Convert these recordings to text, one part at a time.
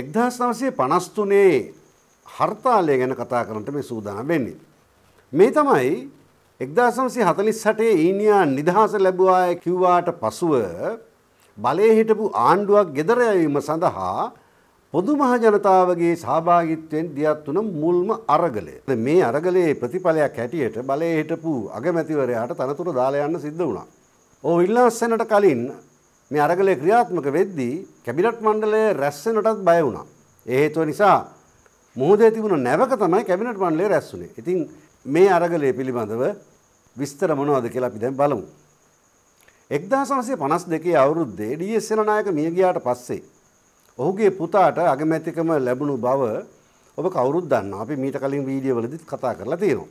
එක්දහස් නවසේ පනස්තුනේ හර්තාලය ගැන කතා කරනට මේ සූදාන වෙන්නේ. මේ තමයි එක්දාසම්සේ හතලිස් සටේ ඊනියා නිදහස ලැබවාය කිව්වාට පසුව බලය හිටපු ආණ්ඩුවක් ගෙදරයවීම සඳහා පොදුමහජනතාවගේ සහභාගිත්වයෙන් දියත් වන මුල්ම අරගලය. මේ අරගලයේ ප්‍රතිඵලයක් හැටියට බලය හිටපු අගමැතිවරයාට තනතුර දාලා යන්න සිද්ධ වුණා. ඕ ඉල්ලාස්සනට කලින් මේ අරගලය ක්‍රියාත්මක වෙද්දී කැබිනට් මණ්ඩලය රැස්සෙනටත් බය වුණා. ඒ හේතුව නිසා මුහුදේ තිබුණ නැවක තමයි කැබිනට් මණ්ඩලය රැස්ුනේ. ඉතින් මේ අරගලය පිළිබඳව විස්තර මොනවද කියලා අපි දැන් බලමු. 1952 අවුරුද්දේ ඩී.එස්.එල නායක මිය ගියාට පස්සේ ඔහුගේ පුතාට අගමැතිකම ලැබුණු බව ඔබ කවුරුත් දන්නවා. අපි මීට කලින් වීඩියෝවලදීත් කතා කරලා තියෙනවා.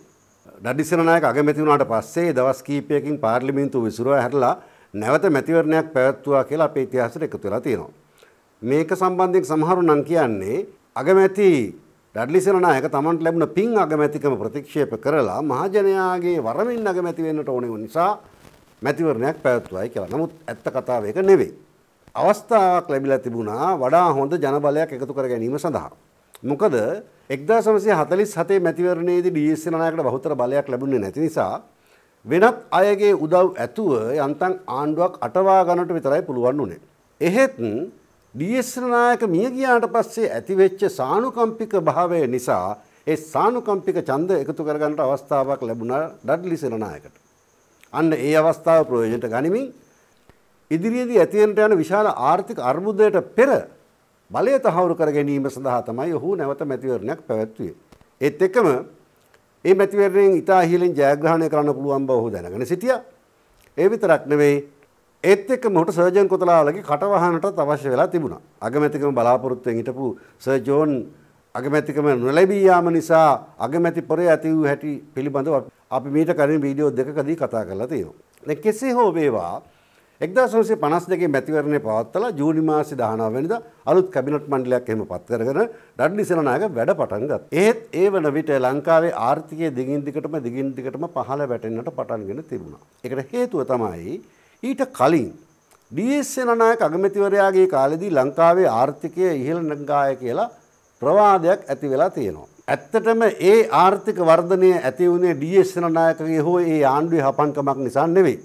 ඩඩිසේන නායක අගමැති වුණාට පස්සේ දවස් කීපයකින් පාර්ලිමේන්තුව විසිරුවා හැරලා නැවත මැතිවරණයක් පැවැත්වුවා කියලා අපේ ඉතිහාසයට එකතු වෙලා තියෙනවා. මේක සම්බන්ධයෙන් සමහරු නම් කියන්නේ අගමැති ඩඩ්ලි සේනානායක තමන්ට ලැබුණ පින් අගමැතිකම ප්‍රතික්ෂේප කරලා මහජනයාගේ වරමින් අගමැති වෙන්නට ඕන නිසා මැතිවරණයක් පැවැත්වුවායි කියලා. නමුත් ඇත්ත කතාව ඒක නෙවෙයි. අවස්ථාවක් ලැබිලා තිබුණා වඩා හොඳ ජනබලයක් එකතු කර ගැනීම සඳහා. මොකද එක්දා සමසය හතලිස් හතේ මැතිවරණයේදී ඩීස් සේනානායකට බහුතර බලයක් ලැබුණේ නැති නිසා වෙනත් අයගේ උදව් ඇතුව යන්තම් ආණ්ඩුවක් අටවා ගන්නට විතරයි පුළුවන් උනේ. එහෙත් ඩීඑස්නායක මිය ගියාට පස්සේ ඇතිවෙච්ච සානුකම්පික භාවය නිසා ඒ සානුකම්පික ඡන්ද එකතු කරගන්නට අවස්ථාවක් ලැබුණා ඩඩ්ලි සේනානායකට. අන්න ඒ අවස්ථාව ප්‍රයෝජනට ගනිමින් ඉදිරියේදී ඇතිවෙන්නට යන විශාල ආර්ථික අර්බුදයට පෙර බලය තහවුරු කර ගැනීම සඳහා තමයි ඔහු නැවත මැතිවරණයක් පැවැත්වුවේ. ඒත් එක්කම ඒ මැතිවරණයෙන් ඉතා ඉහලින් ජයග්‍රහණය කරන්න පුළුවන් බව ඔහු දැනගෙන සිටියා. ඒ විතරක් නෙවෙයි ඒත් එක්ක මොහුට සර්ජන් කොතලාලගේ කටවහනටත් අවශ්‍ය වෙලා තිබුණා. අගමැතිකම බලාපොරොත්තුවෙන් හිටපු සර් ජෝන් අගමැතිකම නොලැබී යාම නිසා අගමැති පොරේ ඇති වූ හැටි පිළිබඳව අපි මීට කලින් වීඩියෝ දෙකකදී කතා කරලා තියෙනවා. දැන් කෙසේ හෝ වේවා එක්දාසන්සේ පනස් දෙකේ මැතිවරණය පවත්තලා ජූනි මාසි දහනාව වෙනිද අලුත් කැබිනට් මණ්ඩලයක් එහෙම පත් කරගෙන ඩඩ්ලි සෙනනායක වැඩ පටන් ගත්තා. ඒත් ඒ වන විට ලංකාවේ ආර්ථිකය දිගින් දිගටම දිගින් දිගටම පහළ වැටෙන්නට පටන්ගෙන තිබුණා. ඒකට හේතුව තමයි ඊට කලින් ඩීඑස් සෙනනායක අගමැතිවරයාගේ කාලෙදී ලංකාවේ ආර්ථිකය ඉහළ නැගාය කියලා ප්‍රවාදයක් ඇති වෙලා තියෙනවා. ඇත්තටම ඒ ආර්ථික වර්ධනය ඇති වුණේ ඩීඑස් සෙනනායකගේ හෝ ඒ ආණ්ඩුවේ හපන්කමක් නිසා නෙවෙයි.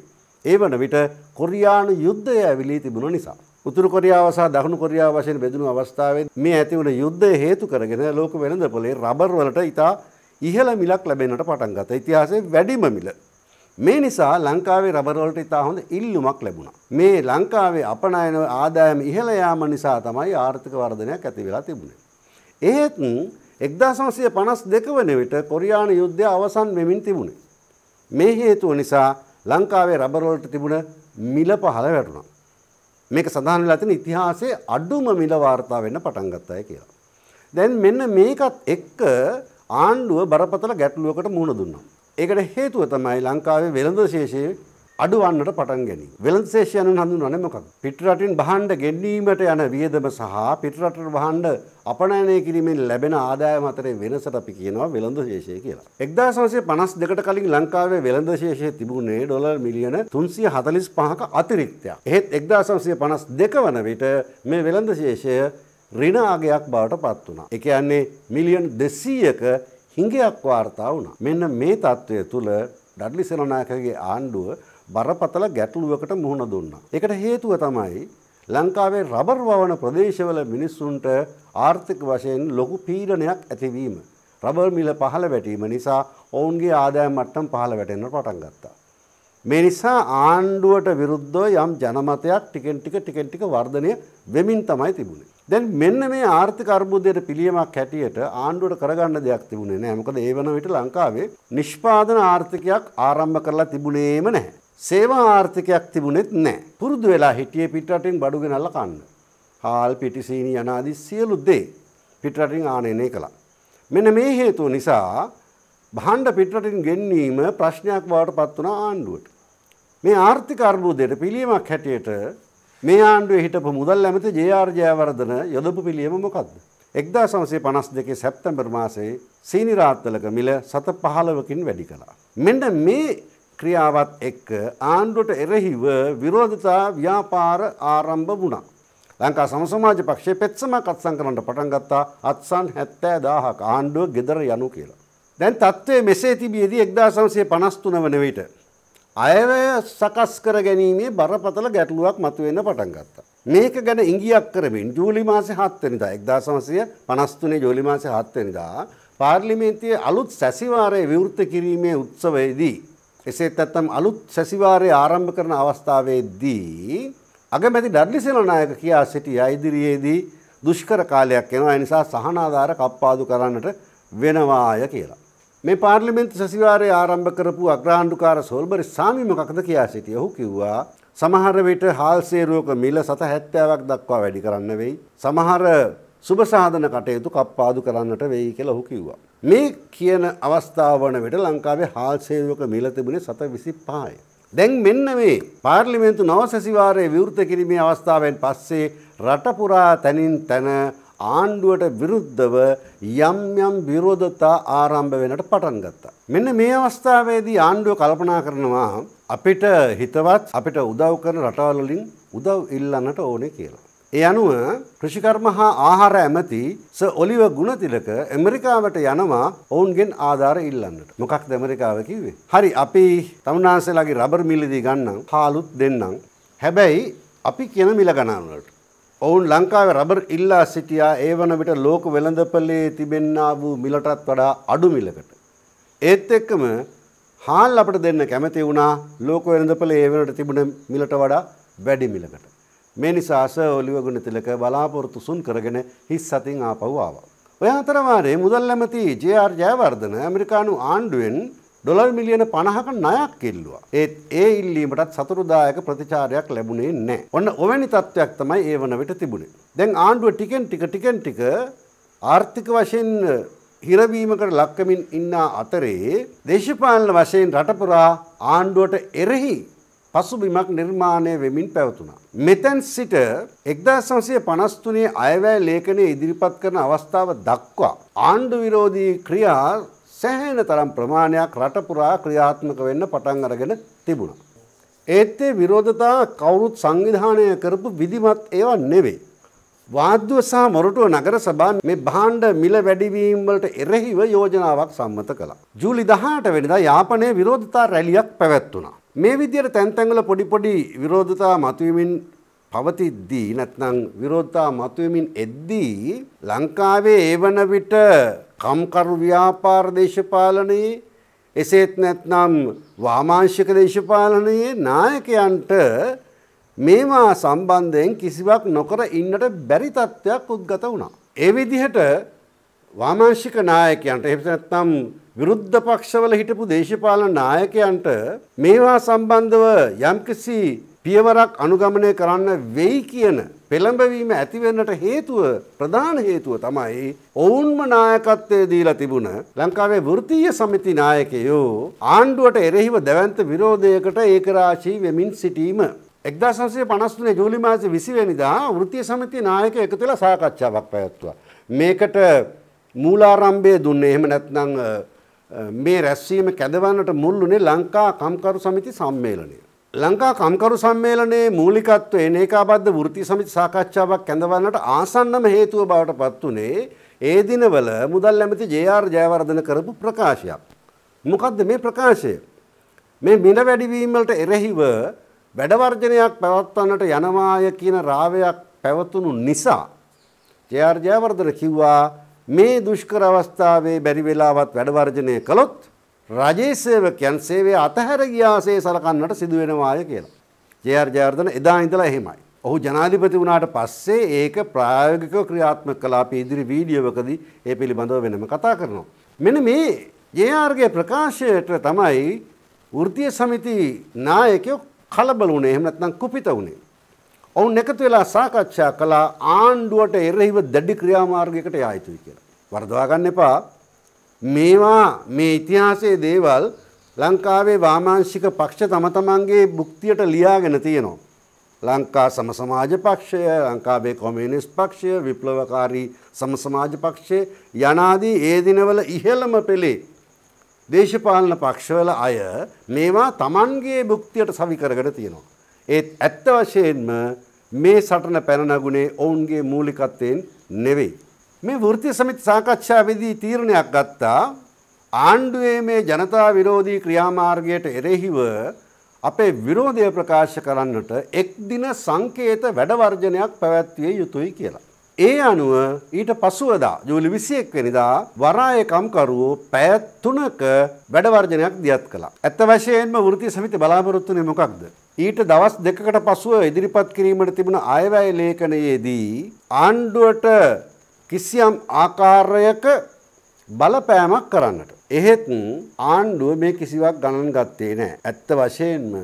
ඒ වන විට කොරියානු යුද්ධය ඇවිලී තිබුණ නිසා. උතුරු කොරියාව සහ දකුණු කොරියාව වශයෙන් බෙදුණු අවස්ථාවේ මේ ඇතිවන යුද්ධය හේතු කරගෙන ලෝක වෙළඳපොලේ රබර් වලට ඉතා ඉහළ මිලක් ලැබෙන්නට පටන් ගත්තා. ඉතිහාසයේ වැඩිම මිල. මේ නිසා ලංකාවේ රබර් වලට ඉතා හොඳ ඉල්ලුමක් ලැබුණා. මේ ලංකාවේ අපනයන ආදායම ඉහළ යාම නිසා තමයි ආර්ථික වර්ධනයක් ඇති වෙලා තිබුණේ. එහෙත් 1952 වන විට කොරියානු යුද්ධය අවසන් වෙමින් තිබුණේ. මේ හේතුව නිසා ලංකාවේ රබරෝල්ට තිබුණ මිල පහළ වැටුණා. මේක සඳහන් වෙලා තියෙන ඉතිහාසයේ අඩුම මිල වාර්තා වෙන්න පටන් ගත්තාය කියලා. දැන් මෙන්න මේකත් එක්ක ආණ්ඩුව බරපතල ගැටලුවකට මුහුණ දුන්නා. ඒකට හේතුව තමයි ලංකාවේ වෙළඳ ශේෂයේ අඩුවන්නට පටන් ගැනීම. වෙළඳසේෂය යනු හඳුන්වන්නේ මොකද? පිටරටින් භාණ්ඩ ගෙන්වීමට යන වියදම සහ පිටරටට භාණ්ඩ අපනයනය කිරීමෙන් ලැබෙන ආදායම අතරේ වෙනසට අපි කියනවා වෙළඳශේෂය කියලා. 1952ට කලින් ලංකාවේ වෙළඳශේෂය තිබුණේ ඩොලර් මිලියන 345ක අතිරික්තයක්. එහෙත් 1952 වන විට මේ වෙළඳශේෂය ඍණ අගයක් බවට පත් වුණා. ඒ කියන්නේ මිලියන් 200ක හිඟයක් වාර්තා වුණා. මෙන්න මේ தত্ত্বය තුල ඩඩ්ලි සෙනනායකගේ ආණ්ඩුව බරපතල ගැටලුවකට මුහුණ දුන්නා. ඒකට හේතුව තමයි ලංකාවේ රබර් වවන ප්‍රදේශවල මිනිස්සුන්ට ආර්ථික වශයෙන් ලොකු පීඩනයක් ඇතිවීම. රබර් මිල පහළ වැටීම නිසා ඔවුන්ගේ ආදායම් මට්ටම් පහළ වැටෙන්න පටන් ගත්තා. මේ නිසා ආණ්ඩුවට විරුද්ධව යම් ජනමතයක් ටිකෙන් ටික ටිකෙන් ටික වර්ධනය වෙමින් තමයි තිබුණේ. දැන් මෙන්න මේ ආර්ථික අර්බුදයට පිළියමක් හැටියට ආණ්ඩුවට කරගන්න දෙයක් තිබුණේ නැහැ. මොකද ඒ වෙන විට ලංකාවේ නිෂ්පාදන ආර්ථිකයක් ආරම්භ කරලා තිබුණේම නැහැ. සේවා ආර්ථිකයක් තිබුණෙත් නැහැ. පුරුදු වෙලා හිටියේ පිටරටින් බඩු ගෙනල්ලා කන්න. හාල් පිටිසීනි අනාදි සියලු දේ පිටරටින් ආනයනය කළා. මෙන්න මේ හේතුව නිසා භාණ්ඩ පිටරටින් ගෙන්වීම ප්‍රශ්නයක් බවට පත් වුණා ආණ්ඩුවට. මේ ආර්ථික අර්බුදයට පිළියමක් හැටියට මේ ආණ්ඩුවේ හිටපු මුදල් ඇමති ජේ.ආර්. ජයවර්ධන යොදපු පිළියම මොකද්ද? 1952 සැප්තැම්බර් මාසයේ සීනි රාත්වලක මිල 715කින් වැඩි කළා. මෙන්න මේ ක්‍රියාවත් එක්ක ආණ්ඩුවට එරෙහිව විරෝධතා ව්‍යාපාර ආරම්භ වුණා. ලංකා සමසමාජ පක්ෂයේ පෙත්සමක් අත්සන් කරන්නට පටන් ගත්තා අත්සන් 70000ක ආණ්ඩුව ගෙදර යනු කියලා. දැන් தત્ත්වය මෙසේ තිබියදී 1953 වන විට අයවැය සකස් කර ගැනීමේ බරපතල ගැටලුවක් මතුවෙන්න පටන් ගත්තා. මේක ගැන ඉංගියක් කරමින් ජූලි මාසේ 7 වෙනිදා 1953 ජූලි මාසේ 7 වෙනිදා පාර්ලිමේන්තුවේ අලුත් සැසිවාරය විවෘත කිරීමේ උත්සවයේදී එසේත් ඇත්තම් අලුත් සැසිවාරය ආරම්භ කරන අවස්ථාවේදී අගමැති ඩඩ්ලි සෙනනායක කියා සිටියා ඉදිරියේදී දුෂ්කර කාලයක් එනවා ඒ නිසා සහනාධාර කප්පාදු කරන්නට වෙනවාය කියලා. මේ පාර්ලිමේන්තු සැසිවාරය ආරම්භ කරපු අග්‍රාණ්ඩුකාර සෝල්බරි සාමි මොකක්ද කියා සිටිය. ඔහු කිව්වා සමහර විට හාල් සේරුවක මිල 770ක් දක්වා වැඩි කරන්න වෙයි. සමහර සුබ සාධන කටයුතු කප්පාදු කරන්නට වෙයි කියලා ඔහු කිව්වා. මේ කියන අවස්ථාව වන විට ලංකාවේ හාල් සේවක මිල තිබුණේ සත විසි පහයි. දැන් මෙන්න මේ පාර්ලිමේන්තු නවසැසිවාරය විවෘත කිරීමේ අවස්ථාවෙන් පස්සේ රටපුරා තැනින් තැන ආණ්ඩුවට විරුද්ධව යම් යම් විරෝධතා ආරම්භ වෙනට පටන් ගත්තා. මෙන්න මේ අවස්ථාවේදී ආණ්ඩුව කල්පනා කරනවා අපිට හිතවත් අපිට උදව් කරන රටවල්ලින් උදව් ඉල්ලන්නට ඕනේ කියලා. ඒ අනුව කෘෂිකර්ම හා ආහාර ඇමති ස ඔලිව ගුණතිලක ඇමරිකාවට යනවා ඔවුන්ගෙන් ආධාර ඉල්ලන්නට. මොකක්ද ඇමරිකාව කිව්වේ. හරි අපි තමුන්නාන්සේලාගේ රබර් මිලදී ගන්නම් හාලුත් දෙන්නම්. හැබැයි අපි කියන මිල ගණන්වලට. ඔවුන් ලංකාවේ රබර් ඉල්ලා සිටියා ඒ වන විට ලෝක වෙළඳපලේ තිබෙන්නා වූ මිලටත් වඩා අඩු මිලකට. ඒත් එක්කම හාල් අපට දෙන්න කැමති වුණා ලෝක වෙළඳපලේ ඒ වෙනට තිබුණ මිලට වඩා වැඩි මිලකට. මේ නිසා ස ඔලිව ගුණතිලක බලාපොරොත්තු සුන් කරගෙන හිස් සතින් ආපහු ආවා. ඔය අතරවාරේ මුදල් ඇමති ජේ.ආර්. ජයවර්ධන ඇමරිකානු ආණ්ඩුවෙන් ඩොලර් මිලියන 50ක ණයක් කිල්ලුවා. ඒත් ඒ ඉල්ලීමටත් සතුටුදායක ප්‍රතිචාරයක් ලැබුණේ නැහැ. ඔන්න ඔවැනි තත්වයක් තමයි ඒ වන විට තිබුණේ. දැන් ආණ්ඩුව ටිකෙන් ටික ටිකෙන් ටික ආර්ථික වශයෙන් හිරවීමකට ලක්කමින් ඉන්නා අතරේ දේශපාලන වශයෙන් රටපුරා ආණ්ඩුවට එරෙහි පසුබිමක් නිර්මාණය වෙමින් පැවතුනා. මෙතැන් සිට එක්දාසන්සය පනස්තුනේ අයවැෑ ලේඛනය ඉදිරිපත් කරන අවස්ථාව දක්වා. ආණ්ඩු විරෝධී ක්‍රියා සැහැන තරම් ප්‍රමාණයක් රටපුරා ක්‍රියාත්මක වෙන්න පටන් අරගෙන තිබුණ. ඒත් ඒ විරෝධතා කවුරුත් සංවිධානය කරපු විදිමත් ඒවා නෙවේ. වාද්‍යව සහ මොරටුව නගර සභා මේ භාණ්ඩ මිල වැඩිවීම් වලට එරෙහිව යෝජනාවක් සම්මත කළා. ජූලි 18 වෙනිදා යාපනයේ විරෝධතා රැලියක් පැවැත්වුණා. මේ විදියට තැන්තැන්වල පොඩි පොඩි විරෝධතා මතුවමින් පවතිද්දී නැත්නම් විරෝධතා මතුවමින් එද්දී ලංකාවේ ඒවන විට කම්කරු ව්‍යාපාර දේශපාලනයේ එසේත් නැත්නම් වාමාංශික දේශපාලනයේ නායකයන්ට මේවා සම්බන්ධයෙන් කිසිවක් නොකර ඉන්නට බැරි තත්ත්වයක් උද්ගත වුණා. ඒ විදිහට වාමාංශික නායකයන්ට එහෙම නැත්නම් විරුද්ධ පක්ෂවල හිටපු දේශපාලන නායකයන්ට මේවා සම්බන්ධව යම්කිසි පියවරක් අනුගමනය කරන්න වෙයි කියන පෙළඹවීම ඇතිවෙන්නට හේතුව ප්‍රධාන හේතුව තමයි ඔවුන්ම නායකත්වය දීලා තිබුණ ලංකාවේ වෘත්තීය සමිති නායකයෝ ආණ්ඩුවට එරෙහිව දැවන්ත විරෝධයකට ඒකරාශී වෙමින් සිටීම. එක්දාසන්සේ පනස්තුනේ ජූලි මාසි විසිවැනිදා වෘතිය සමති නායක එකතුලා සාකච්ඡාවක් පැවැත්වා. මේකට මූලාරම්භය දුන්න එහෙම නැත්නං මේ රැස්වීම කැදවන්නට මුල්ලුනේ ලංකා කම්කරු සමිති සම්මේලනය. ලංකා කම්කරු සම්මේලනයේ මූලිකත්වය ඒකාබද්ධ වෘත්ති සමිති සාකච්ඡාවක් කැඳවන්නට ආසන්නම හේතුව බවට පත් වුණේ ඒ දිනවල මුදල් ඇමති ජේ.ආර්. ජයවර්ධන කරපු ප්‍රකාශයක්. මොකද්ද මේ ප්‍රකාශය? මේ මින වැඩිවීම වලට එරෙහිව වැඩ වර්ජනයක් පැවැත්වන්නට යනවාය කියන රාවයක් පැවතුණු නිසා ජේ.ආර්. ජයවර්ධන කිව්වා මේ දුෂ්කර අවස්ථාවේ බැරි වෙලාවත් වැඩ වර්ජනය කළොත් රජයේ සේවකයන් සේවය අතහැර ගියාසේ සලකන්නට සිදු වෙනවාය කියලා. ජේ.ආර් ජයවර්ධන එදා ඉඳලා එහෙමයි. ඔහු ජනාධිපති වුණාට පස්සේ ඒක ප්‍රායෝගිකව ක්‍රියාත්මක කළා අපි ඉදිරි වීඩියෝවකදී ඒ පිළිබඳව වෙනම කතා කරනවා. මෙන්න මේ ජේ.ආර්.ගේ ප්‍රකාශයට තමයි වෘත්තීය සමිති නායකයෝ කලබල වුණේ. එහෙම නැත්නම් කුපිත වුණේ. ඔවුන් එකතු වෙලා සාකච්ඡා කළා ආණ්ඩුවට එරෙහිව දැඩි ක්‍රියාමාර්ගයකට යා යුතුයි කියලා. වරදවා ගන්න එපා. මේවා මේ ඉතිහාසයේ දේවල් ලංකාවේ වාමාංශික පක්ෂ තම තමන්ගේ භුක්තියට ලියාගෙන තියෙනවා. ලංකා සම සමාජ පක්ෂය, ලංකාවේ කොමියුනිස්ට් පක්ෂය, විප්ලවකාරී සම සමාජ පක්ෂය යනාදී ඒ දිනවල ඉහළම පෙළේ දේශපාලන පක්ෂවල අය මේවා තමන්ගේ භුක්තියට සවි කරගෙන තියෙනවා. ඒත් ඇත්ත වශයෙන්ම මේ සටන පැනනගුණේ ඔවුන්ගේ මූලිකත්වයෙන් නෙවෙයි. මේ වෘති සමිති සාකච්ඡාවේදී තීරණයක් ගත්තා ආණ්ඩුවේ මේ ජනතා විරෝධී ක්‍රියාමාර්ගයට එරෙහිව අපේ විරෝධය ප්‍රකාශ කරන්නට එක් දින සංකේත වැඩවර්ජනයක් පැවැත්විය යුතුයි කියලා. ඒ අනුව ඊට පසුවදා ජූලි විසියෙක් වෙනිදා වරායකම්කරුවෝ පැත් තුනක වැඩවර්ජනයක් දියත් කලා. ඇත්ත වශයෙන්ම වෘති සමිති බලාපොරොත්තුනේ මොකක්ද. ඊට දවස් දෙකකට පසුව ඉදිරිපත් කිරීමට තිබුණ අයවැය ලේඛනයේදී ආණ්ඩුවට කිසියම් ආකාරයක බලපෑමක් කරන්නට. එහෙත් ආණ්ඩුව මේ කිසිවක් ගණන් ගත්තේ නෑ. ඇත්ත වශයෙන්ම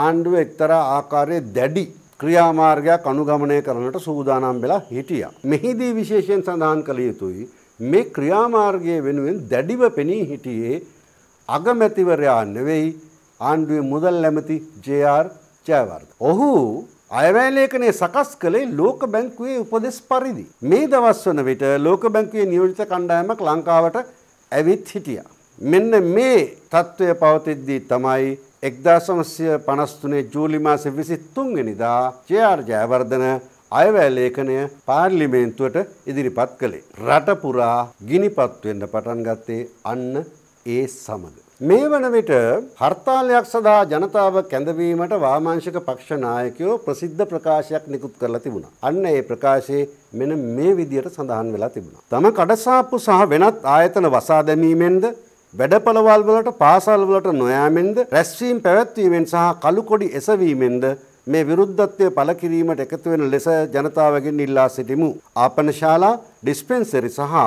ආණ්ඩුව එක්තරා ආකාරයේ දැඩි ක්‍රියාමාර්ගයක් අනුගමනය කරනට සූදානම් වෙලා හිටියා. මෙහිදී විශේෂයෙන් සඳහන් කළ යුතුයි මේ ක්‍රියාමාර්ගය වෙනුවෙන් දැඩිව පෙනී හිටියේ අගමැතිවරයා නෙවෙයි ආණ්ඩුවේ මුදල් ඇමති ජR ජයවර්ධ. ඔහු අයවැලේකනේ සකස් කළේ ලෝක බැංකුවේ උපදෙස් පරිදි. මේ දවස් වන විට ලෝක බැංකුවේ නියෝජිත කණ්ඩායමක් ලංකාවට ඇවිත් හිටියා. මෙන්න මේ තත්ත්වය පවතිද්දී තමයි එක්දාසමස්ය පනස්තුනේ ජූලි මාස විසිත් තුන්ගෙනනිදා ජයාර් ජයවර්ධන අයවැලේඛනය පාර්ලිමේන්තුවට ඉදිරිපත් කළේ. රටපුරා ගිනිපත්වෙන්න පටන් ගත්තේ අන්න ඒ සමඟ. මේ වන විට හර්තාලයක් සඳහා ජනතාව කැඳවීමට වාමාංශික පක්ෂ නායකයෝ ප්‍රසිද්ධ ප්‍රකාශයක් නිකුත් කරලා තිබුණා. අන්න ඒ ප්‍රකාශයේ මෙන්න මේ විදියට සඳහන් වෙලා තිබුණා. තම කඩසාප්පු සහ වෙනත් ආයතන වසා දැමීමෙන්ද වැඩපළවල් වලට පාසල් වලට නොයෑමෙන්ද රැස්වීම් පැවැත්වීමෙන් සහ කළු කොඩි එසවීමෙන්ද මේ විරුද්ධත්වය පළ කිරීමට එකතු වෙන ලෙස ජනතාවගෙන් ඉල්ලා සිටිමු. ආපනශාලා, ඩිස්පෙන්සරි සහ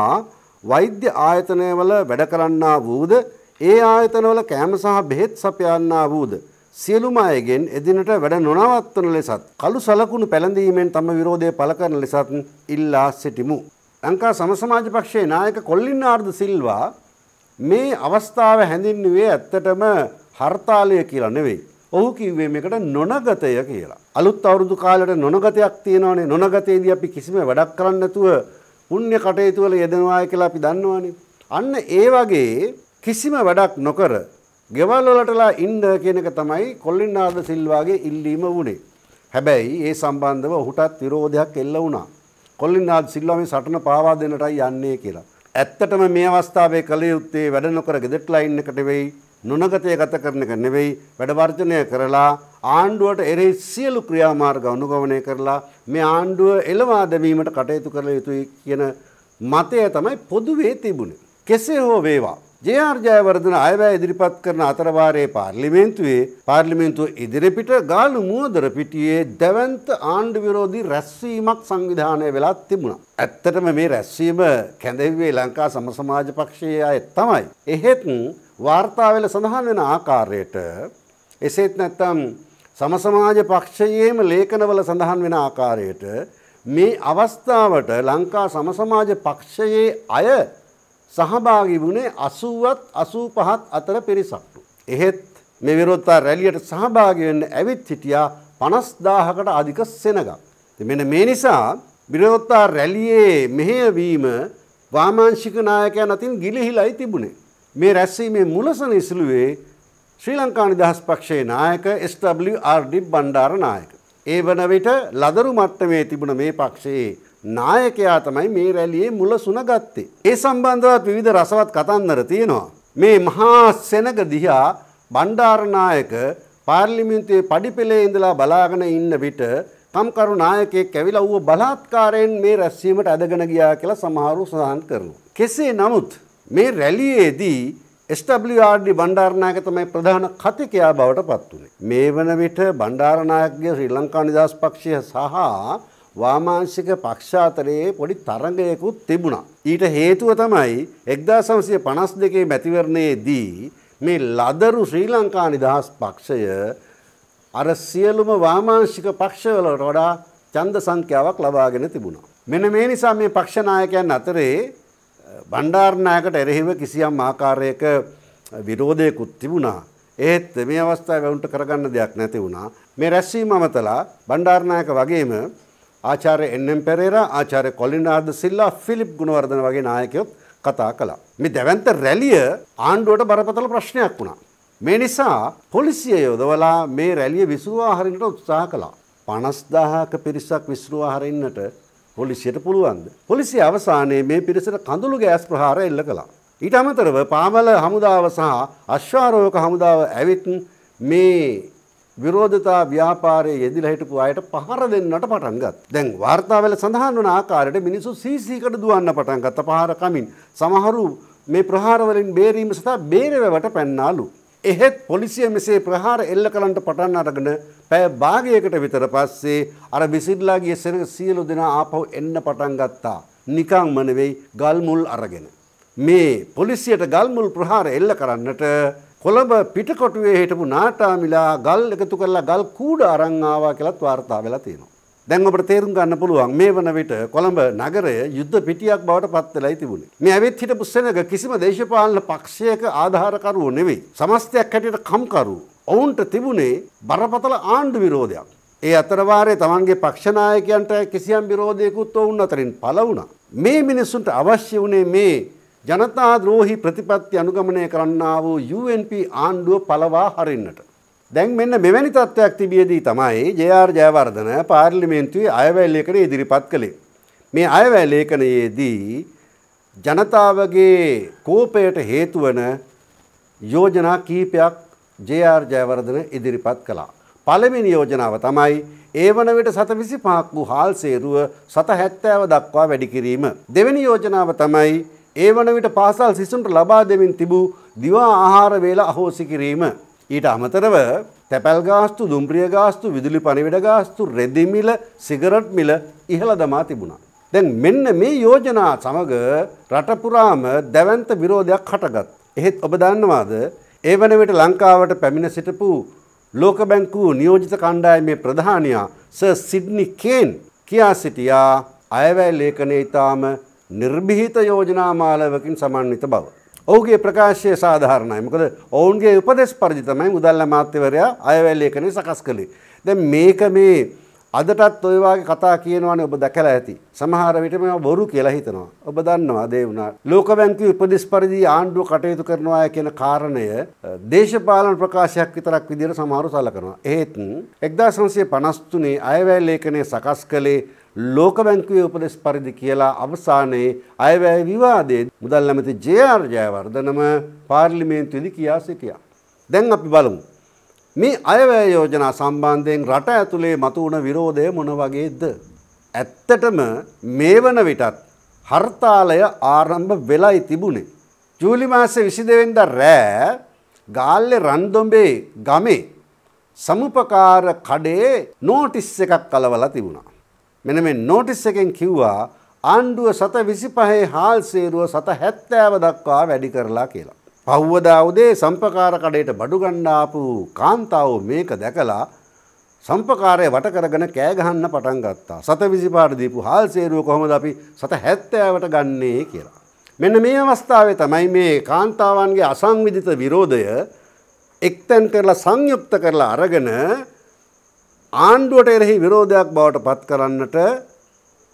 වෛද්‍ය ආයතනවල වැඩ කරන්නා වූද ඒ ආයතනවල කෑම සහ බෙහෙත් සපයන්නා වූද සියලුම අයගෙන් එදිනට වැඩ නොනවත්වන ලෙසත් කළු සලකුණු පැළඳීමෙන් තම විරෝධය පළ කරන ලෙසත් ඉල්ලා සිටිමු. ලංකා සමසමාජ පක්ෂයේ නායක කොල්ලින් ආර්ද සිල්වා මේ අවස්ථාව හැඳින්නුවේ ඇත්තටම හර්තාලය කියලා නෙවෙයි. ඔහු කිව්වේ මේකට නොනගතය කියලා. අලුත් අවුරුදු කාලට නොනගතයක් තියෙනවානේ. නොනගතයේදී අපි කිසිම වැඩක් කරන්නේ නැතුව පුණ්‍ය කටයුතු වල යෙදෙනවා කියලා අපි දන්නවනේ. අන්න ඒ වගේ කිසිම වැඩක් නොකර ගෙවල් වලටලා ඉන්න කියන එක තමයි කොල්ලින්නාර්ද සිල්වාගේ ඉල්ලීම වුණේ. හැබැයි ඒ සම්බන්ධව ඔහුටත් විරෝධයක් එල්ල වුණා. කොල්ලින්නාර්ද සිල්වා මේ සටන පාවා දෙන්නටයි යන්නේ කියලා. ඇත්තටම මේ අවස්ථාවේ කළ යුත්තේ වැඩ නොකර ගෙදටලා ඉන්න එක නෙවෙයි, නොනගතය ගත කරන එක නෙවෙයි, වැඩ වර්ජනය කරලා ආණ්ඩුවට එරෙහි සියලු ක්‍රියාමාර්ග අනුගමනය කරලා මේ ආණ්ඩුව එළවා දැමීමට කටයුතු කළ යුතුයි කියන මතය තමයි පොදුවේ තිබුණේ. කෙසේ හෝ වේවා ජේආර් ජයවර්ධන අයවැය ඉදිරිපත් කරන අතරවාරයේ පාර්ලිමේන්තුවේ පාර්ලිමේන්තුව ඉදිරිපිට ගාලු මුවදර පිටියේ දැවන්ත ආණ්ඩු විරෝධී රැස්වීමක් සංවිධානය වෙලා තිබුණා. ඇත්තටම මේ රැස්වීම කැඳෙව්වේ ලංකා සමසමාජ පක්ෂයේ අය තමයි. එහෙත් වාර්තාවල සඳහන් වෙන ආකාරයට එසේත් නැත්තම් සමසමාජ පක්ෂයේම ලේඛනවල සඳහන් වෙන ආකාරයට මේ අවස්ථාවට ලංකා සමසමාජ පක්ෂයේ අය සහභාගී වුණේ 80ත් 85ත් අතර පිරිසක්ට. එහෙත් මේ විරෝධතා රැලියට සහභාගී වෙන්න ඇවිත් හිටියා 50000කට අධික සෙනඟක්. මෙන්න මේ නිසා විරෝධතා රැලියේ මෙහෙයවීම වාමාංශික නායකයන් අතින් ගිලිහිලයි තිබුණේ. මේ රැස්වීමේ මුලසන ඉසුළුවේ ශ්‍රී ලංකා නිදහස් පක්ෂයේ නායක SWRD බණ්ඩාරනායක. ඒ වන විට ලදරු මට්ටමේ තිබුණ මේ පක්ෂයේ නායකයා තමයි මේ රැලියේ මුල සුනගත්තේ. ඒ සම්බන්ධවත් විවිධ රසවත් කතන්දර තියෙනවා. මේ මහා සෙනග දිහා බණ්ඩාරනායක පාර්ලිමේන්තුවේ පඩිපෙළේ ඉඳලා බලාගෙන ඉන්න විට කම්කරු නායකයෙක් ඇවිලා ඌව බලාත්කාරයෙන් මේ රැස්වීමට ඇදගෙන ගියා කියලා සමහරු සඳහන් කරනවා. කෙසේ නමුත් මේ රැලියේදී SWRD බණ්ඩාරනායක තමයි ප්‍රධාන කතිකයා බවට පත් වුණේ. මේ වන විට බණ්ඩාරනායකගේ ශ්‍රී ලංකා නිදහස් පක්ෂය සහ වාමාංශික පක්ෂ අතරේ පොඩි තරඟයකුත් තිබුණා. ඊට හේතුව තමයි 1952 මැතිවරණයේදී මේ ලදරු ශ්‍රී ලංකා නිදහස් පක්ෂය අර සියලුම වාමාංශික පක්ෂවලට වඩා ඡන්ද සංඛ්‍යාවක් ලබාගෙන තිබුණා. මෙන්න මේ නිසා මේ පක්ෂ නායකයන් අතරේ බණ්ඩාරනායකට එරෙහිව කිසියම් ආකාරයක විරෝධයකුත් තිබුණා. ඒත් මේ අවස්ථාවේ වුන්ට කරගන්න දෙයක් නැති වුණා. මේ රැස්වීම අමතලා බණ්ඩාරනායක වගේම ආචාර්ය එන්නම් පෙරේරා ආචාර්ය කොලින් ආර්ද සිල්ලා ෆිලිප් ගුණවර්ධන වගේ නායකයොත් කතා කළා. මේ දැවැන්ත රැලිය ආණ්ඩුවට බරපතල ප්‍රශ්නයක් වුණා. මේ නිසා පොලිසිය යොදවලා මේ රැලිය විසුරුවා හරින්නට උත්සාහ කළා. 50000ක පිරිසක් විසුරුවා හරින්නට පොලිසියට පුළුවන්ද? පොලිසිය අවසානයේ මේ පිරිසට කඳුළු ගෑස් ප්‍රහාර එල්ල කළා. ඊට අමතරව පාමල හමුදාව සහ අශ්වාරෝහක හමුදාව ඇවිත් මේ විරෝධතා ව්‍යාපාරයේ යෙදිලා හිටපු අයට පහර දෙන්නට පටන් ගත්තා. දැන් වාර්තාවල සඳහන් වන ආකාරයට මිනිස්සු සීසීකට දුවන්න පටන් ගත්තා පහර කමින්. සමහරු මේ ප්‍රහාරවලින් බේරීම සඳහා බේරවැවට පැන්නාලු. එහෙත් පොලිසිය මෙසේ ප්‍රහාර එල්ල කරන්නට පටන් අරගෙන පැය භාගයකට විතර පස්සේ අර විසිරලා ගිය සෙනඟ සියලු දෙනා ආපහු එන්න පටන් ගත්තා. නිකංම නෙවෙයි ගල් මුල් අරගෙන. මේ පොලිසියට ගල් මුල් ප්‍රහාර එල්ල කරන්නට කොළඹ පිටකොටුවේ හිටපු නාටාමිලා ගල් එකතු කරලා ගල් කූඩ අරන් ආවා කියලත් වාර්තා වෙලා තියෙනවා. දැන් ඔබට තේරුම් ගන්න පුළුවන් මේ වන විට කොළඹ නගරය යුද්ධ පිටියක් බවට පත් වෙලා තිබුණේ. මේ ඇවිත් හිටපු සෙනඟ කිසිම දේශපාලන පක්ෂයක ආධාරකරුවෝ නෙවෙයි. සමස්තයක් හැටියට කම්කරු. ඔවුන්ට තිබුණේ බරපතල ආණ්ඩු විරෝධයක්. ඒ අතරවාරයේ තමන්ගේ පක්ෂ නායකයන්ට කිසියම් විරෝධයකුත් ඔවුන් අතරින් පළ වුණා. මේ මිනිසුන්ට අවශ්‍ය වුණේ මේ ජනතා ද්‍රෝහි ප්‍රතිපත්ති අනුගමනය කරන්නා වූ UNP ආණ්ඩුව පලවා හරින්නට. දැන් මෙන්න මෙවැනි තත්ත්වයක් තිබියදී තමයි ජයාර් ජයවර්ධන පාර්ලිමේන්තුවේ අයවැල්ලේකන ඉදිරිපත් කළේ. මේ අයවැල්ලේකනයේදී ජනතාවගේ කෝපයට හේතුවන යෝජනා කීපයක් ජයාර් ජයවර්ධන ඉදිරිපත් කළා. පළමිනි යෝජනාව තමයි ඒ වන විට සත විසි පාක් වූ හාල් සේරුව සත හැත්තෑව දක්වා වැඩිකිරීම. දෙවැනි යෝජනාව තමයි ඒ වන විට පාසල් සිසුන්ට ලබා දෙමින් තිබූ දිවා ආහාර වේලා අහෝසි කිරීම. ඊට අමතරව තැපැල් ගාස්තු, දුම්රිය ගාස්තු, විදුලි පණිවිඩ ගාස්තු, රෙදි මිල, සිගරට් මිල ඉහළ දමා තිබුණා. දැන් මෙන්න මේ යෝජනා සමග රට පුරාම දැවැන්ත විරෝධයක් හටගත්. එහෙත් ඔබ දන්නවාද ඒ වන විට ලංකාවට පැමිණ සිටපු ලෝක බැංකු නියෝජිත කණ්ඩායමේ ප්‍රධානියා සර් සිඩ්නි කේන් කියා සිටියා අයවැය ලේඛනයේ ඊටාම නිර්භීත යෝජනා මාලවකින් සමන්විත බව. ඔහුගේ ප්‍රකාශය සාධාරණයි මොකද ඔවුන්ගේ උපදෙස් පරිදි තමයි මුදල්ල මාත්‍යවරයා අයවැල් ඒකනේ සකස් කළේ. දැන් මේක මේ අදටත් ඔය වගේ කතා කියනවානේ ඔබ දැකලා ඇති. සමහර විට මේවා බොරු කියලා හිතනවා. ඔබ දන්නවා දේ වුණා. ලෝක බැංකුවේ උපදෙස් පරිදි ආණ්ඩුව කටයුතු කරනවා කියන කාරණය දේශපාලන ප්‍රකාශයක් විතරක් විදිහට සමහරව සලකනවා. එහෙත් 1953 අයවැය ලේඛනය සකස් කළේ ලෝක බැංකුවේ උපදෙස් පරිදි කියලා අවසානයේ අයවැය විවාදයේ මුදල් ඇමති ජේ.ආර්. ජයවර්ධනම පාර්ලිමේන්තුවේදී කියා සිටියා. දැන් අපි බලමු. මේ අයවැය යෝජනා සම්බන්ධයෙන් රට ඇතුලේ මතුවන විරෝධය මොන වගේද? ඇත්තටම මේ වන විටත් හර්තාලය ආරම්භ වෙලයි තිබුණේ. ජූලි මාසේ 22 වෙනිදා රෑ ගාල්ලේ රන්දොඹේ ගමේ සමුපකාර කඩේ නෝටිස් එකක් කලවලා තිබුණා. මෙන මේ නෝටිස් එකෙන් කිව්වා ආණ්ඩුව සත විසිපහේ හාල් සේරුව සත හැත්තෑව දක්වා වැඩි කරලා කියලා. පව්වදා උදේ සම්පකාර කඩයට බඩු ගණ්ඩාපු කාන්තාව මේක දැකලා සම්පකාරය වටකරගෙන කෑගහන්න පටන් ගත්තා සත විසිපාට දීපු හාල් සේරුව කොහොමද අපි සත හැත්තෑවට ගන්නේ කියලා. මෙන්න මේ අවස්ථාවේ තමයි මේ කාන්තාවන්ගේ අසංවිධිත විරෝධය එක්තැන් කරලා සංයුක්ත කරලා අරගෙන ආණ්ඩුවට එරෙහි විරෝධයක් බවට පත් කරන්නට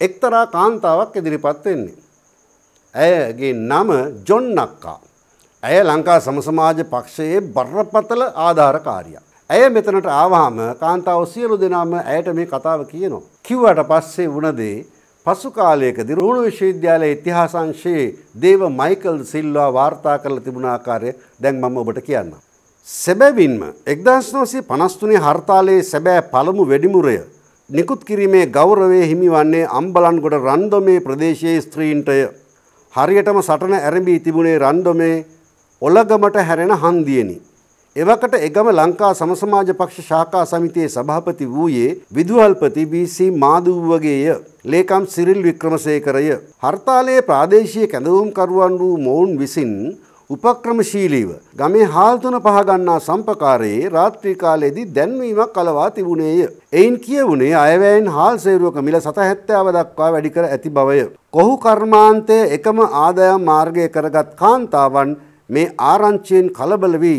එක්තරා කාන්තාවක් ඉදිරිපත් වෙන්නේ. ඇයගේ නම ජොන්නක්කා. ඇය ලංකා සමසමාජ පක්ෂයේ බරපතල ආධාරකාරියක්. ඇය මෙතනට ආවහම කාන්තාව සියලු දෙනාම ඇයට මේ කතාව කියනවා. කිව්වට පස්සේ වුණදේ පසු කාලයකදී රුහුණු විශ්වවිද්‍යාලයේ ඉතිහාසංශයේ දේව මයිකල් සිල්වා වාර්තා කරලා තිබුණ ආකාරය දැන් මම ඔබට කියන්නම්. සැබැවින්ම එක්දස් නෝසි පනස්තුනි හර්තාලයේ සැබෑ පළමු වැඩිමුරය නිකුත් කිරීමේ ගෞරවය හිමි වන්නේ අම්බලන්ගොඩ රන්දොමේ ප්‍රදේශයේ ස්ත්‍රීන්ටය. හරියටම සටන ඇරඹී තිබුණේ රන්දොමේ ඔලගමට හැරෙන හන්දියනි. එවකට එගම ලංකා සමසමාජ පක්ෂ ශාකා සමිතියේ සභාපති වූයේ විදුහල්පති බීසී මාදූවගේය ලේකම් සිරිල් වික්‍රමසේකරය. හර්තාලයේ ප්‍රාදේශීය කැඳවුම්කරුවන් වූ මොවුන් විසින් උපක්‍රමශීලීව ගමේ හාල් තුන පහ ගන්නා සම්පකාරයේ රාත්‍රී කාලයේදී දැන්වීමක් කලවා තිබුණේය. එයින් කියවුණේ අයවැයෙන් හාල් සේරුවක මිල 170 දක්වා වැඩි කර ඇති බවය. කොහු කර්මාන්තයේ එකම ආදායම් මාර්ගය කරගත් කාන්තාවන් මේ ආරංචියෙන් කලබල වී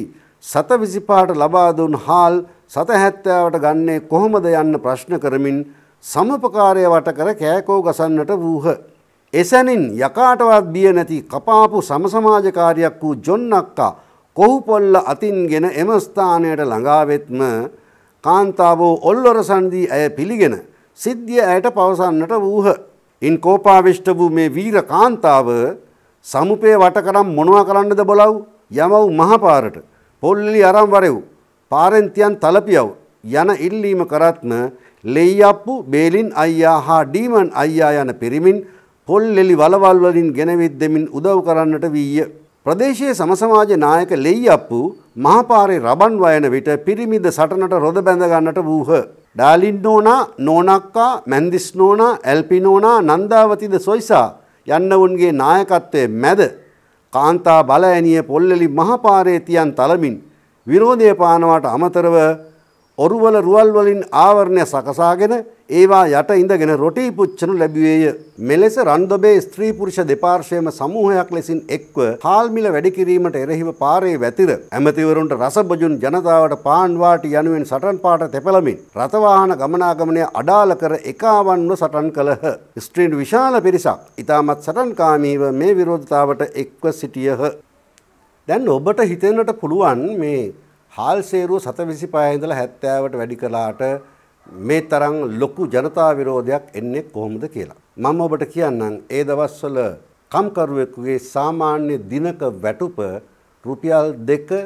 සත විසිපාට ලබා දුන් හාල් සතහැත්තාවට ගන්නේ කොහොමද යන්න ප්‍රශ්න කරමින් සමපකාරය වට කර කෑකෝ ගසන්නට වූහ. එසැනින් යකාටවත් බිය නැති කපාපු සමසමාජකාරයක් වූ ජොන්නක්කා කොහුපොල්ල අතින්ගෙන එම ස්ථානයට ළඟාවෙත්ම කාන්තාවෝ ඔල්ලොර සන්දී ඇය පිළිගෙන සිද්ධිය ඇයට පවසන්නට වූහ. ඉන් කෝපාවිෂ්ට වූ මේ වීර කාන්තාව සමුපය වටකරම් මොනවා කරන්නද බොලව් යමව් මහපාරට පොල්ලි අරම් වරෙව් පාරෙන්තියන් තලපියව් යන ඉල්ලීම කරත්ම ලෙයියප්පු බේලින් අයියා හා ඩීමන් අයියා යන පිරිමින් කොල්ලෙලි වලවල්වලින් ගෙනවිත් දෙමින් උදව් කරන්නට වීය. ප්‍රදේශයේ සමසමාජ නායක ලෙයිඅප්පු මහපාරේ රබන් වයන විට පිරිමිද සටනට රොද බැඳගන්නට වූහ. ඩාලින් නෝනා නෝනක්කා මැන්දිස් නෝනා ඇල්පිනෝනා නන්දාවතිද සොයිසා යන්නවුන්ගේ නායකත්වය මැද කාන්තා බලඇනිය පොල්ලෙලි මහපාරේ තියන් තලමින් විරෝධය පානවාට අමතරව ඔරුවල රුවල් වලින් ආවරණය සකසාගෙන ඒවා යට ඉඳගෙන රොටී පුච්චනු ලැබුවේය. මෙලෙස රන්දොබේ ස්ත්‍රී පුරුෂ දෙපාර්ශයම සමූහයක් ලෙසින් එක්ව හාල්මිල වැඩිකිරීමට එරෙහිව පාරේ වැතිර ඇමතිවරුන්ට රසබජුන් ජනතාවට පාන්වාට යනුවෙන් සටන් පාට තෙපලමින් රථවාහන ගමනාගමනය අඩාල කර එකාවන්ව සටන් කළහ. ස්ත්‍රීන් විශාල පිරිසක් ඉතාමත් සටන්කාමීව මේ විරෝධතාවට එක්ව සිටියහ. දැන් ඔබට හිතෙනට පුළුවන් මේ හාල් සේරුව 125 ඉඳලා 70ට වැඩි කළාට මේ තරම් ලොකු ජනතා විරෝධයක් එන්නේ කොහොමද කියලා. මම ඔබට කියන්නම් ඒ දවස්වල කම්කරුවෙකුගේ සාමාන්‍ය දිනක වැටුප රුපියල් 2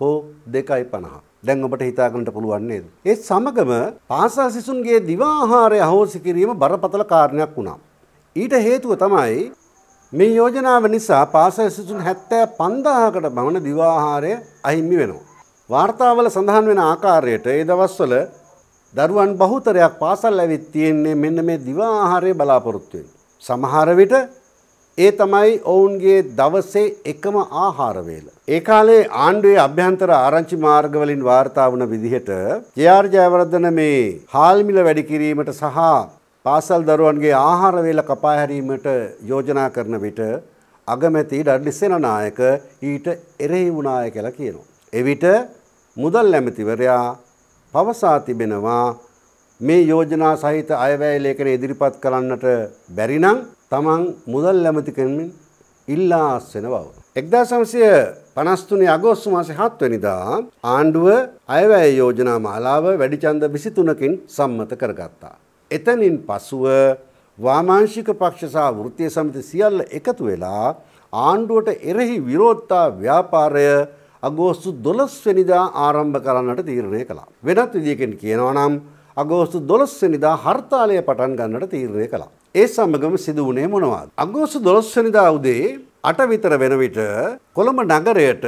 හෝ 2.50. දැන් ඔබට හිතාගන්නට පුළුවන් නේද? ඒ සමගම පාසල් සිසුන්ගේ දිවා ආහාරය අහෝසි කිරීම බරපතල කාරණයක් වුණා. ඊට හේතුව තමයි මේ යෝජනාව නිසා පාසල් සිසුන් 75000කට පමණ දිවා ආහාරය අහිමි වෙනවා. වාර්තාවල සඳහන් වෙන ආකාරයට ඒ දවස්වල දරුවන් බහුතරයක් පාසල් ඇවිත් තියෙන්නේ මෙන්න මේ දිවා ආහාරය බලාපොරොත්තු වෙන. සමහර විට ඒ තමයි ඔවුන්ගේ දවසේ එකම ආහාර වේල. ඒ කාලේ ආණ්ඩුවේ අභ්‍යන්තර ආරංචි මාර්ගවලින් වාර්තා වුණ විදිහට ජේ.ආර්. ජයවර්ධන මේ හාල්මිල වැඩි කිරීමට සහ පාසල් දරුවන්ගේ ආහාර වේල කපා හැරීමට යෝජනා කරන විට අගමැති ඩඩ්ලි සේනානායක ඊට එරෙහි වුණාය කියලා කියනවා. එවිට මුදල් ඇමතිවරයා පවසා තිබෙනවා මේ යෝජනා සහිත අයවැය ලේඛන ඉදිරිපත් කරන්නට බැරි නම් තමන් මුදල් ඇමති කරමින් ඉල්ලා අස්වෙන බව. 1953 අගෝස්තු මාසේ 7 වෙනිදා ආණ්ඩුව අයවැය යෝජනා මාලාව වැඩිචන්ද 23කින් සම්මත කරගත්තා. එතනින් පසුව වාමාංශික පක්ෂ සහ වෘත්තීය සමිති සියල්ල එකතු වෙලා ආණ්ඩුවට එරෙහි විරෝධතා ව්‍යාපාරය අගෝස්තු දොළස්වනිදා ආරම්භ කරන්නට තීරණය කළා. වෙනත් විදිියකෙන් කියනවනම් අගෝස්තු දොළස්වනිදා හර්තාලය පටන් ගන්නට තීරණය කළා. ඒ සමගම සිදුවනේ මොනවාද. අගෝස්තු දොළස්වනිදා උදේ අට විතර වෙන විට කොළඹ නගරයට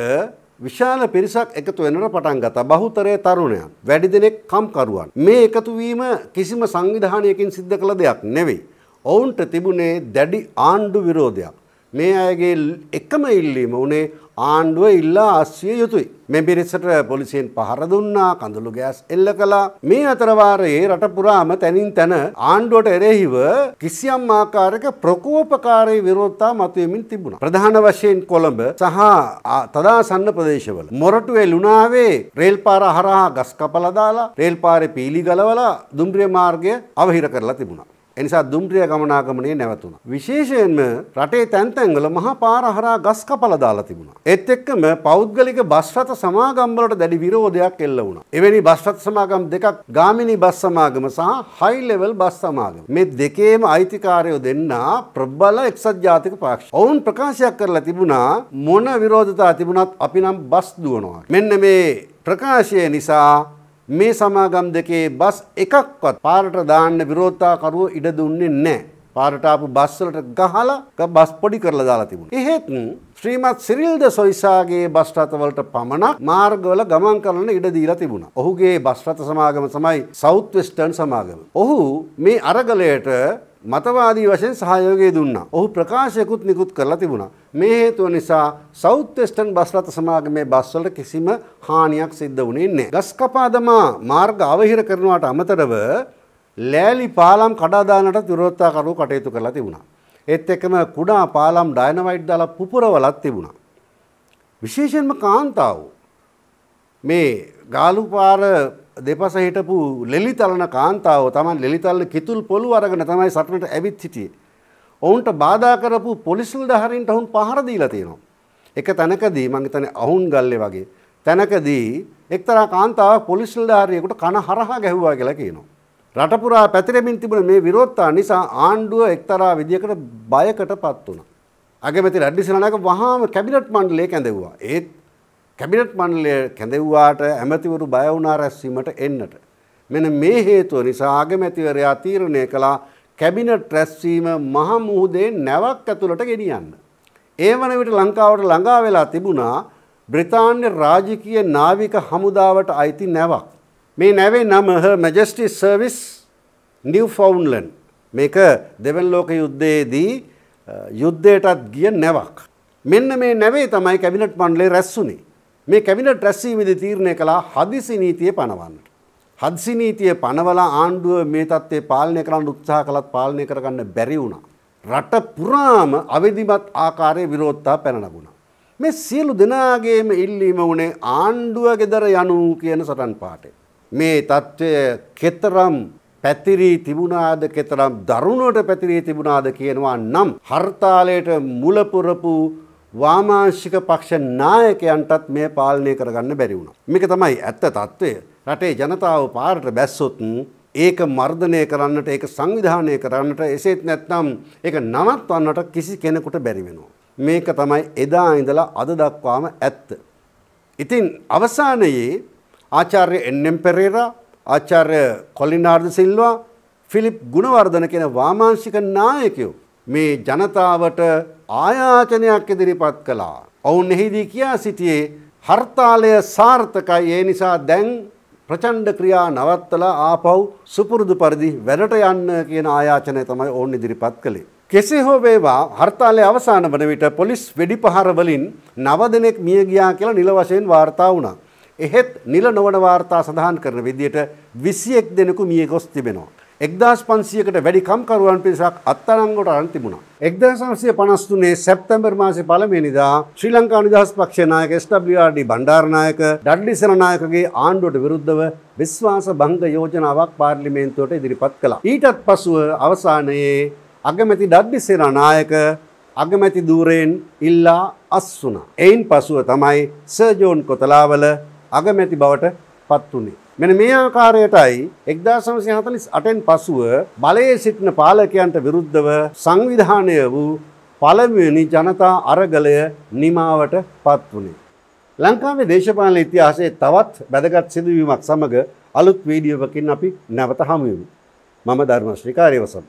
විශාල පිරිසක් එකතු වෙනට පටන් ගත බහුතරය තරුණයන් වැඩි දෙනෙක් කම්කරුවන්. මේ එකතුවීම කිසිම සංවිධානයකින් සිද්ධ කළ දෙයක් නෙවෙයි. ඔවුන්ට තිබුණේ දැඩි ආණ්ඩු විරෝධයක්. මේ අයගේ එකම ඉල්ලීම උනේ ආණ්ඩුව ඉල්ලා අස්විය යුතුයි. මේ පිරිසට පොලිසියෙන් පහර දුන්නා කඳුළු ගෑස් එල්ල කළා. මේ අතරවාරයේ රට පුරාම තැනින් තැන ආණ්ඩුවට එරෙහිව කිසියම් ආකාරයක ප්‍රකෝපකාරී විරෝධතා මතුවෙමින් තිබුණා. ප්‍රධාන වශයෙන් කොළඹ සහ තදාසන්න ප්‍රදේශවල මොරටුවේ ලුණාවේ රේල් පාර හරහා ගස් කපලා දාලා රේල් පාරේ පීලි ගලවලා දුම්රිය මාර්ගය අවහිර කරලා තිබුණා. එනිසා දුම්රිය ගමනාගමනය නැවතුණ. විශේෂයෙන්ම රටේ තැන්තැන්ගල මහා පාරහරා ගස් කපල දාලා තිබුණා. එත් එක්කම පෞද්ගලික බස්රත සමාගම්වලට දැඩි විරෝධයක් එල්ල වුණා. එවැනි බස්රත සමාගම් දෙකක් ගාමිණී බස් සමාගම සහ හයි ලෙවල් බස් සමාගම. මේ දෙකේම අයිතිකාරයෝ දෙන්නා ප්‍රබල එක්සත් ජාතික පක්ෂ. ඔවුන් ප්‍රකාශයක් කරලා තිබුණා මොන විරෝධතා තිබුණත් අපි නම් බස් දුවනවා. මෙන්න මේ ප්‍රකාශය නිසා මේ සමාගම් දෙකේ බස් එකක්වත් පාරට දාන්න විරෝධතාකරුවෝ ඉඩ දුන්නේ නැහැ. පාරට ආපු බස් වලට ගහලා බස් පොඩි කරලා දාලා තිබුණා. එහෙත් ශ්‍රීමත් සිරිල් ද සොයිසාගේ බස් රථ වලට පමණක් මාර්ගවල ගමන් කරන්න ඉඩ දීලා තිබුණා. ඔහුගේ බස් රථ සමාගම තමයි සවුත් වෙස්ටර්න් සමාගම. ඔහු මේ අරගලයට මතවාදී වශයෙන් සහයෝගය දුන්නා. ඔහු ප්‍රකාශයකුත් නිකුත් කරලා තිබුණා. මේ හේතුව නිසා සවුත් වෙස්ටර්න් බස් රථ සමාගමේ බස් වලට කිසිම හානියක් සිද්ධ වුණේ නැහැ. ගස් කපා දමා මාර්ග අවහිර කරනවාට අමතරව ලෑලි පාලම් කඩා දාන්නට විරෝධතාකරුවෝ කටයුතු කරලා තිබුණා. ඒත් එක්කම කුඩා පාලම් ඩයනමයිට් දාලා පුපුරවලත් තිබුණා. විශේෂයෙන්ම කාන්තාවෝ මේ ගාලුපාර දෙපස හිටපු ලෙලිතලන කාන්තාව තමන් ලෙලිතල්ල කිතුල් පොළු අරගෙන තමයි සටනට ඇවිත් හිටියේ. ඔවුන්ට බාධා කරපු පොලිස්ල් දහරින්ට ඔවුන් පහර දීලා තියෙනවා. එක තැනකදී මං හිතන්නේ අහුන් ගල්ලේ වගේ තැනකදී එක්තරා කාන්තාවක් පොලිස්ල් දහරියෙකුට කන හරහා ගැහුවා කියලා කියනවා. රට පුරා පැතිරෙමින් තිබුණ මේ විරෝධතා නිසා ආණ්ඩුව එක්තරා විදියකට බයකටපත් වුණා. අගමැති රැඩ්ඩිස් නායක වහාම කැබිනට් මණ්ඩලය කැඳෙව්වා. ඒත් කැබිනට් මණ්ඩලය කැඳෙව්වාට ඇමතිවරු බය වුණා රැස්වීමට එන්නට. මෙන්න මේ හේතුව නිසා අගමැතිවරයා තීරණය කළා කැබිනට් රැස්වීම මහ මුහුදේ නැවක් ඇතුළට ගෙනියන්න. ඒ වන විට ලංකාවට ළඟා වෙලා තිබුණා බ්‍රිතාන්‍ය රාජකීය නාවික හමුදාවට අයිති නැවක්. මේ නැවේ නම මැජස්ටි සර්විස් නිව් ෆවුන්ලන් මේක දෙවන් ලෝක යුද්ධයේදී යුද්ධයටත් ගිය නැවක්. මෙන්න මේ නැවේ තමයි කැබිනට් මණ්ඩලේ රැස්සුනේ. මේ කැබිනට් රැස්වීමේදී තීරණය කළා හදිසි නීතිය පනවන්නට. හදිසි නීතිය පනවලා ආණ්ඩුව මේ தත්ත්වේ පාලනය කරන්න උත්සාහ කළත් පාලනය කරගන්න බැරි වුණා. රට පුරාම අවදිමත් ආකාරයේ විරෝධතා පැන නගුණා. මේ සියලු දෙනාගේම ඉල්ලීම වුණේ ආණ්ඩුව ගෙදර යනු කියන සටන් පාටේ. මේ தත්ත්වය කෙතරම් පැතිරී තිබුණාද කෙතරම් දරුණුවට පැතිරී තිබුණාද කියනවා නම් හර්තාලයට මුලපුරපු වාමාංශික පක්ෂ නායකයන්ටත් මේ පාලනය කරගන්න බැරි වුණා. මේක තමයි ඇත්ත తত্ত্বය. රටේ ජනතාව පාරට බැස්සොත් ඒක මර්ධනය කරන්නට ඒක සංවිධානය කරන්නට එසේත් නැත්නම් ඒක නවත්වන්නට කිසි කෙනෙකුට බැරි වෙනවා. මේක තමයි එදා ඉඳලා අද දක්වාම ඇත්ත. ඉතින් අවසානයේ ආචාර්ය එන්එම් පෙරේරා, ආචාර්ය කොලිනාර්ද සිල්වා, ෆිලිප් ගුණවර්ධන කියන වාමාංශික නායකයෝ මේ ජනතාවට ආයාචනයක් ඉදිරිපත් කළා. ඔවුන් එහිදී කියා සිටියේ හර්තාලය සාර්ථකයි ඒ නිසා දැන් ප්‍රචණ්ඩ ක්‍රියා නවත්තලා ආපහු සුපුරුදු පරිදි වැඩට යන්න කියන ආයාචනය තමයි ඕන් ඉදිරිපත් කළේ. කෙසේ හෝ වේවා හර්තාලය අවසාන වන විට පොලිස් වෙඩිපහර වලින් නව දෙනෙක් මිය ගියා කියලා නිල වශයෙන් වාර්තා වුණා. එහෙත් නිල නොවන වාර්තා සඳහන් කරන විදිහට 21 දෙනෙකු මිය ගොස් තිබෙනවා. එක්දස් පන්සියකට වැඩි කම්කරුවන් පිරිසක් අත්තරංගොට අරන් තිබුණා. එක්දසන්සිය පනස්තුනේ සැප්තැම්බර් මාසේ පළමෙනිදා ශ්‍රී ලංකා නිදහස් පක්ෂනායක ස්ටබ්ඩ බණ්ඩාරනායක ඩඩ්ලිසරනායකගේ ආණ්ඩුවට විරුද්ධව විශ්වාස භංග යෝජනාවක් පාර්ලිමේන්තුවට ඉදිරිපත් කළා. ඊටත් පසුව අවසානයේ අගමැති ඩඩ්ලිසේනානායක අගමැති දූරයෙන් ඉල්ලා අස් වුණා. එයින් පසුව තමයි සර්ජෝන් කොතලාවල අගමැති බවට පත් වුණේ. මෙන මේ ආකාරයටයි 1948න් පසුව බලයේ සිටින පාලකයන්ට විරුද්ධව සංවිධානය වූ පළමුවෙනි ජනතා අරගලය නිමාවට පත් වුණේ. ලංකාවේ දේශපාලන ඉතිහාසයේ තවත් වැදගත් සිදුවීමක් සමග අලුත් වීඩියෝවකින් අපි නැවත හමුවෙමු. මම ධර්මශ්‍රී කාර්යවසම්.